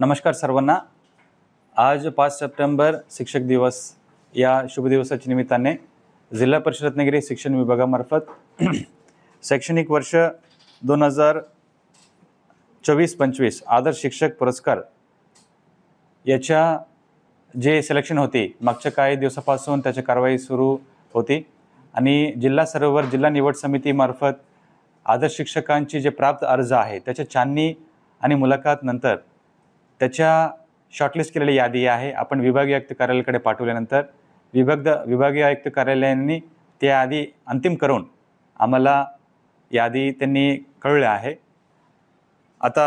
नमस्कार सर्वांना आज पाच सप्टेंबर शिक्षक दिवस या शुभ दिवसाच्या निमित्ताने जिल्हा परिषद रत्नागिरी शिक्षण विभागामार्फत शैक्षणिक वर्ष दोन हजार चोवीस पंचवीस आदर्श शिक्षक पुरस्कार याच्या जे सिलेक्शन होते मागच्या काही दिवसापासून त्याची कारवाई सुरू होती आणि जिल्हा सरोवर जिल्हा निवड समितीमार्फत आदर्श शिक्षकांची जे प्राप्त अर्ज आहे त्याच्या छाननी आणि मुलाखत नंतर त्याच्या शॉर्टलिस्ट केलेली यादी आहे आपण विभागीय आयुक्त कार्यालयाकडे पाठवल्यानंतर विभाग विभागीय आयुक्त कार्यालयांनी त्या यादी अंतिम करून आम्हाला यादी त्यांनी कळल्या आहे आता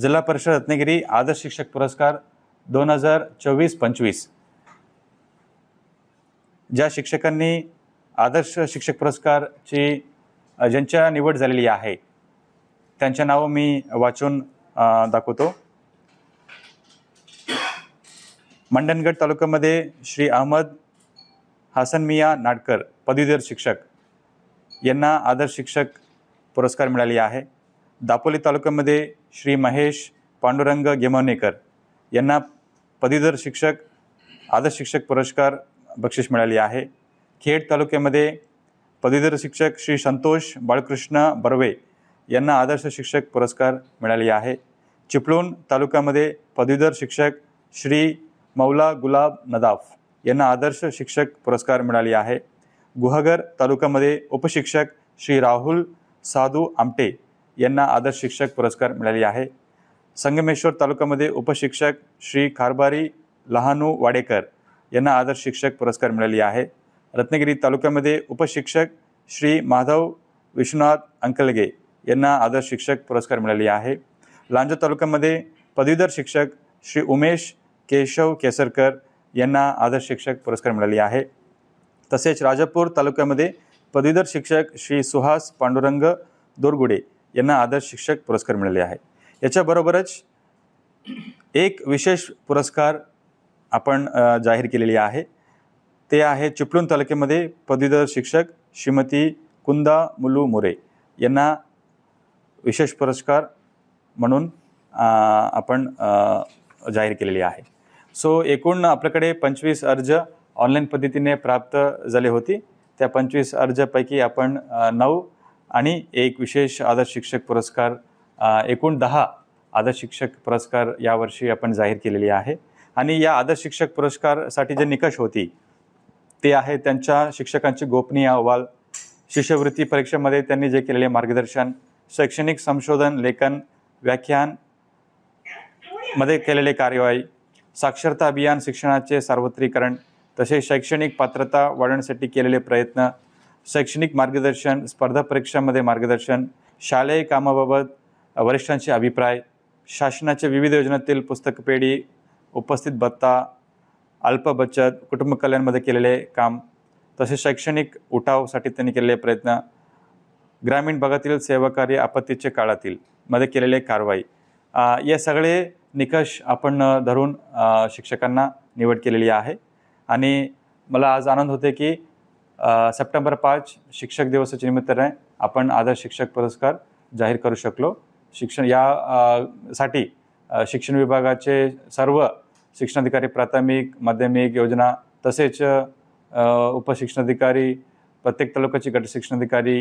जिल्हा परिषद रत्नागिरी आदर्श शिक्षक पुरस्कार दोन हजार चोवीस पंचवीस ज्या शिक्षकांनी आदर्श शिक्षक पुरस्कारची ज्यांच्या निवड झालेली आहे त्यांच्या नावं मी वाचून दाखवतो मंडणगड तालुक्यामध्ये श्री अहमद हसन मिया नाटकर पदवीधर शिक्षक यांना आदर्श शिक्षक पुरस्कार मिळाले आहे दापोली तालुक्यामध्ये श्री महेश पांडुरंग गेमवणेकर यांना पदवीधर शिक्षक आदर्श शिक्षक पुरस्कार बक्षीस मिळाली आहे खेड तालुक्यामध्ये पदवीधर शिक्षक श्री संतोष बाळकृष्ण बर्वे यांना आदर्श शिक्षक पुरस्कार मिळाले आहे चिपळूण तालुक्यामध्ये पदवीधर शिक्षक श्री मौला गुलाब नदाफ यांना आदर्श शिक्षक पुरस्कार मिळाले आहे गुहागर तालुक्यामध्ये उपशिक्षक श्री राहुल साधू आमटे यांना आदर्श शिक्षक पुरस्कार मिळाले आहे संगमेश्वर तालुक्यामध्ये उपशिक्षक श्री खारबारी लहानू वाडेकर यांना आदर्श शिक्षक पुरस्कार मिळाले आहे रत्नागिरी तालुक्यामध्ये उपशिक्षक श्री माधव विश्वनाथ अंकलगे यांना आदर्श शिक्षक पुरस्कार मिळाले आहे लांजा तालुक्यामध्ये पदवीधर शिक्षक श्री उमेश केशव केसरकर यांना आदर्श शिक्षक पुरस्कार मिळाले आहे तसेच राजापूर तालुक्यामध्ये पदवीधर शिक्षक श्री सुहास पांडुरंग दोरगुडे यांना आदर्श शिक्षक पुरस्कार मिळाले आहे याच्याबरोबरच एक विशेष पुरस्कार आपण जाहीर केलेली आहे ते आहे चिपळूण तालुक्यामध्ये पदवीधर शिक्षक श्रीमती कुंदा मुलू मोरे यांना विशेष पुरस्कार म्हणून आपण जाहीर केलेली आहे सो एकूण आपल्याकडे पंचवीस अर्ज ऑनलाईन पद्धतीने प्राप्त झाले होते त्या पंचवीस अर्जापैकी आपण नऊ आणि एक विशेष आदर्श शिक्षक पुरस्कार एकूण दहा आदर्श शिक्षक पुरस्कार यावर्षी आपण जाहीर केलेली आहे आणि या आदर्श शिक्षक पुरस्कारसाठी जे निकष होती ते आहे त्यांच्या शिक्षकांची गोपनीय अहवाल शिष्यवृत्ती परीक्षेमध्ये त्यांनी जे केलेले मार्गदर्शन शैक्षणिक संशोधन लेखन व्याख्यान मध्ये केलेले कार्यवाही साक्षरता अभियान शिक्षणाचे सार्वत्रिकरण तसेच शैक्षणिक पात्रता वाढवण्यासाठी केलेले प्रयत्न शैक्षणिक मार्गदर्शन स्पर्धा परीक्षांमध्ये मार्गदर्शन शालेय कामाबाबत वरिष्ठांचे अभिप्राय शासनाच्या विविध योजनातील पुस्तकपेढी उपस्थित भत्ता अल्प बचत कुटुंब कल्याणमध्ये केलेले काम तसेच शैक्षणिक उठावसाठी त्यांनी केलेले प्रयत्न ग्रामीण भागातील सेवाकार्य आपत्तीच्या काळातील मध्ये केलेले कारवाई या सगळे निकष आपण धरून शिक्षकांना निवड केलेली आहे आणि मला आज आनंद होते की सप्टेंबर पाच शिक्षक दिवसाच्या निमित्ताने आपण आदर्श शिक्षक पुरस्कार जाहीर करू शकलो शिक्षण या साठी शिक्षण विभागाचे सर्व शिक्षणाधिकारी प्राथमिक माध्यमिक योजना तसेच उपशिक्षणाधिकारी प्रत्येक तालुक्याचे शिक्षणाधिकारी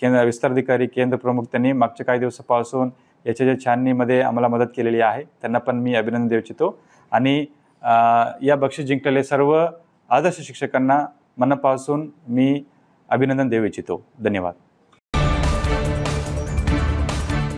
केंद्र विस्ताराधिकारी केंद्र प्रमुख त्यांनी मागच्या काही दिवसापासून याच्या ज्या छाननीमध्ये आम्हाला मदत केलेली आहे त्यांना पण मी अभिनंदन देऊ इच्छितो आणि या बक्षीस जिंकलेले सर्व आदर्श शिक्षकांना मनापासून मी अभिनंदन देऊ इच्छितो धन्यवाद